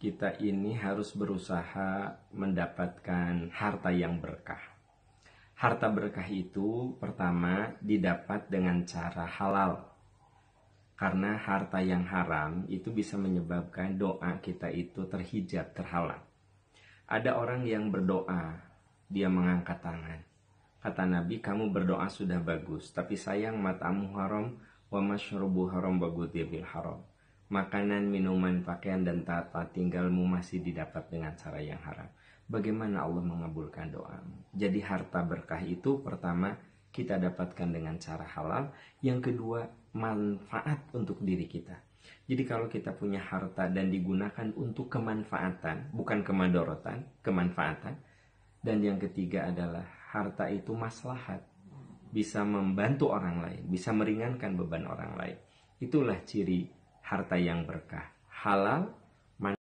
kita ini harus berusaha mendapatkan harta yang berkah. Harta berkah itu pertama didapat dengan cara halal. Karena harta yang haram itu bisa menyebabkan doa kita itu terhijab, terhalang. Ada orang yang berdoa, dia mengangkat tangan. Kata Nabi, kamu berdoa sudah bagus, tapi sayang matamu haram, wa masyurubu haram wa haram makanan, minuman, pakaian, dan tata tinggalmu masih didapat dengan cara yang haram. Bagaimana Allah mengabulkan doamu? Jadi harta berkah itu pertama kita dapatkan dengan cara halal, yang kedua manfaat untuk diri kita. Jadi kalau kita punya harta dan digunakan untuk kemanfaatan, bukan kemadorotan, kemanfaatan. Dan yang ketiga adalah harta itu maslahat, bisa membantu orang lain, bisa meringankan beban orang lain. Itulah ciri harta yang berkah, halal